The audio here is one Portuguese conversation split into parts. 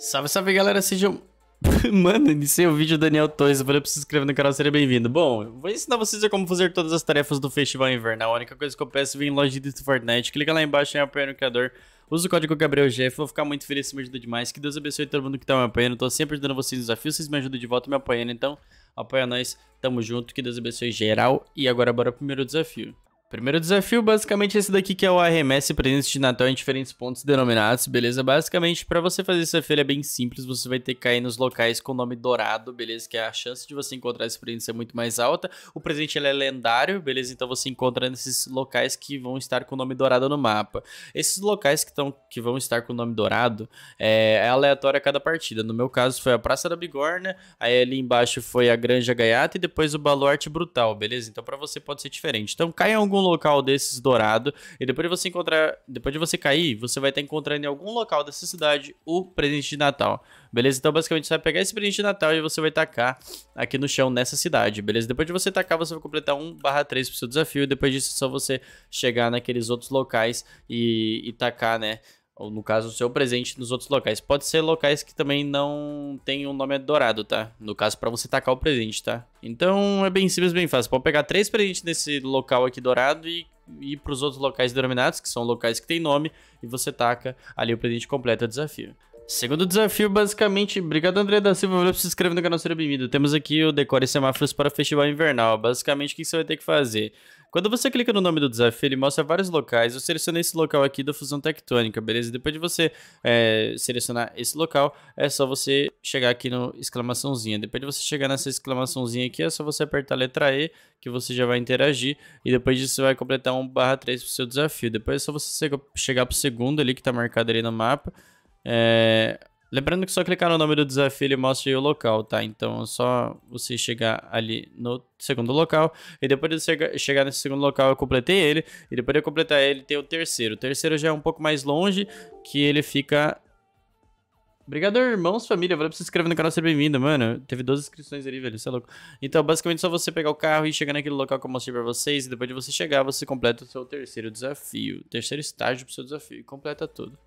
Salve, salve galera, sejam. Mano, iniciei o vídeo Daniel Torres, valeu pra se inscrever no canal, seria bem-vindo. Bom, vou ensinar vocês a como fazer todas as tarefas do Festival Invernal. A única coisa que eu peço é vir em loja de Fortnite, clica lá embaixo em apoiar no criador. Usa o código GabrielGF, vou ficar muito feliz, se me ajuda demais. Que Deus abençoe todo mundo que tá me apoiando, tô sempre ajudando vocês nos desafios, vocês me ajudam de volta me apoiando, então apoia nós, tamo junto, que Deus abençoe geral. E agora bora pro primeiro desafio. Primeiro desafio, basicamente é esse daqui que é o arremesso e presente de Natal em diferentes pontos denominados, beleza? Basicamente, para você fazer essa feira é bem simples, você vai ter que cair nos locais com nome dourado, beleza? Que é a chance de você encontrar esse presente é muito mais alta. O presente ele é lendário, beleza? Então você encontra nesses locais que vão estar com nome dourado no mapa. Esses locais que, tão, que vão estar com nome dourado é, é aleatório a cada partida. No meu caso foi a Praça da Bigorna, aí ali embaixo foi a Granja Gaiata e depois o Baluarte Brutal, beleza? Então para você pode ser diferente. Então caia em algum algum local desses dourado. E depois de você encontrar. Depois de você cair, você vai estar encontrando em algum local dessa cidade o presente de Natal. Beleza? Então, basicamente, você vai pegar esse presente de Natal e você vai tacar aqui no chão nessa cidade, beleza? Depois de você tacar, você vai completar 1 barra 3 pro seu desafio. E depois disso é só você chegar naqueles outros locais e, e tacar, né? Ou no caso, o seu presente nos outros locais. Pode ser locais que também não tem um nome é dourado, tá? No caso, para você tacar o presente, tá? Então é bem simples, bem fácil. Pode pegar três presentes nesse local aqui dourado e ir para os outros locais denominados, que são locais que tem nome, e você taca ali o presente completo do é desafio. Segundo desafio, basicamente, obrigado André da Silva por se inscrever no canal seja Bem-vindo. Temos aqui o Decore Semáforos para Festival Invernal. Basicamente, o que você vai ter que fazer? Quando você clica no nome do desafio, ele mostra vários locais. Eu selecionei esse local aqui da fusão tectônica, beleza? Depois de você é, selecionar esse local, é só você chegar aqui no exclamaçãozinha. Depois de você chegar nessa exclamaçãozinha aqui, é só você apertar a letra E, que você já vai interagir. E depois disso, você vai completar um barra 3 para o seu desafio. Depois é só você chegar para o segundo ali, que está marcado ali no mapa. É... Lembrando que só clicar no nome do desafio ele mostra o local, tá? Então é só você chegar ali no segundo local. E depois de você chegar nesse segundo local eu completei ele. E depois de eu completar ele tem o terceiro. O terceiro já é um pouco mais longe, que ele fica... Obrigado, irmãos, família. Valeu pra se inscrever no canal, ser bem-vindo, mano. Teve duas inscrições ali, velho. Você é louco. Então, basicamente, só você pegar o carro e chegar naquele local que eu mostrei pra vocês. E depois de você chegar, você completa o seu terceiro desafio. Terceiro estágio pro seu desafio. Completa tudo.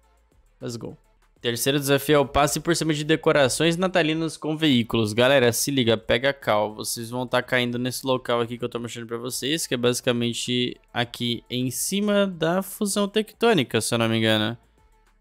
Let's go. Terceiro desafio é o passe por cima de decorações natalinas com veículos. Galera, se liga, pega cal. Vocês vão estar tá caindo nesse local aqui que eu estou mostrando para vocês, que é basicamente aqui em cima da fusão tectônica, se eu não me engano.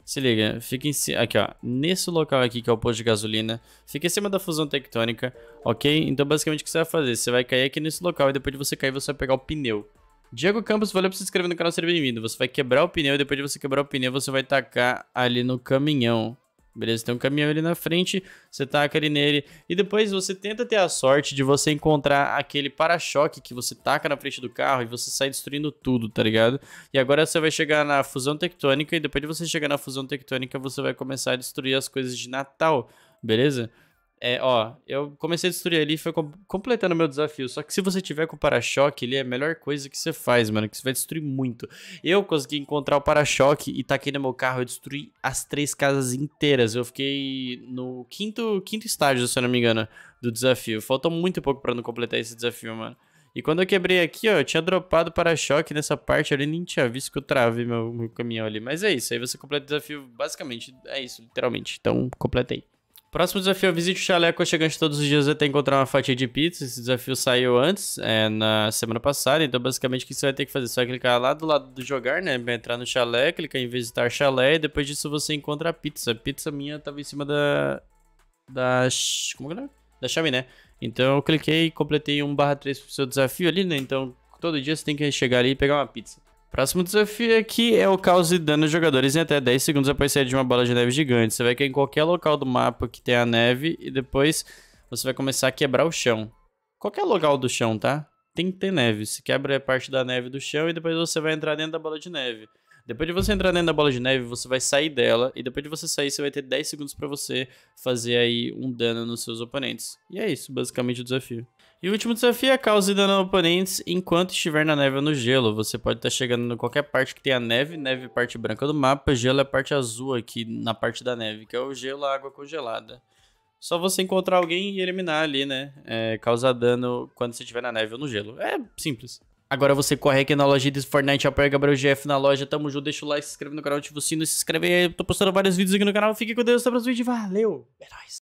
Se liga, fica em cima, aqui ó, nesse local aqui que é o posto de gasolina, fica em cima da fusão tectônica, ok? Então basicamente o que você vai fazer, você vai cair aqui nesse local e depois de você cair você vai pegar o pneu. Diego Campos, valeu por se inscrever no canal, seja bem-vindo. Você vai quebrar o pneu e depois de você quebrar o pneu, você vai tacar ali no caminhão. Beleza, tem um caminhão ali na frente, você taca ali nele e depois você tenta ter a sorte de você encontrar aquele para-choque que você taca na frente do carro e você sai destruindo tudo, tá ligado? E agora você vai chegar na fusão tectônica e depois de você chegar na fusão tectônica, você vai começar a destruir as coisas de Natal, beleza? É, ó, eu comecei a destruir ali e foi completando meu desafio. Só que se você tiver com para-choque, ele é a melhor coisa que você faz, mano, que você vai destruir muito. Eu consegui encontrar o para-choque e taquei no meu carro, eu destruí as três casas inteiras. Eu fiquei no quinto, quinto estágio, se eu não me engano, do desafio. Faltou muito pouco para não completar esse desafio, mano. E quando eu quebrei aqui, ó, eu tinha dropado para-choque nessa parte ali, nem tinha visto que eu travei meu, meu caminhão ali. Mas é isso, aí você completa o desafio, basicamente, é isso, literalmente. Então, completei. Próximo desafio, visite o a chegante todos os dias até encontrar uma fatia de pizza. Esse desafio saiu antes, é, na semana passada. Então, basicamente, o que você vai ter que fazer? Você vai clicar lá do lado do jogar, né? Vai entrar no chalé, clicar em visitar chalé. E depois disso, você encontra a pizza. A pizza minha tava em cima da... Da... Como que é? Da chaminé. Então, eu cliquei e completei 1 barra 3 pro seu desafio ali, né? Então, todo dia você tem que chegar ali e pegar uma pizza. Próximo desafio aqui é o caos e dano aos jogadores em até 10 segundos após sair de uma bola de neve gigante. Você vai cair em qualquer local do mapa que tenha neve e depois você vai começar a quebrar o chão. Qualquer é local do chão, tá? Tem que ter neve. Se quebra a parte da neve do chão e depois você vai entrar dentro da bola de neve. Depois de você entrar dentro da bola de neve, você vai sair dela. E depois de você sair, você vai ter 10 segundos para você fazer aí um dano nos seus oponentes. E é isso, basicamente, o desafio. E o último desafio é cause dano a oponentes enquanto estiver na neve ou no gelo. Você pode estar tá chegando em qualquer parte que tenha neve, neve é parte branca do mapa, gelo é parte azul aqui na parte da neve, que é o gelo, a água congelada. Só você encontrar alguém e eliminar ali, né? É, causar dano quando você estiver na neve ou no gelo. É simples. Agora você corre aqui na loja de Fortnite, apoia Gabriel GF na loja. Tamo junto, deixa o like, se inscreve no canal, ativa o sino, se inscreve aí. tô postando vários vídeos aqui no canal. Fique com Deus, até o próximo vídeo. Valeu! É nóis!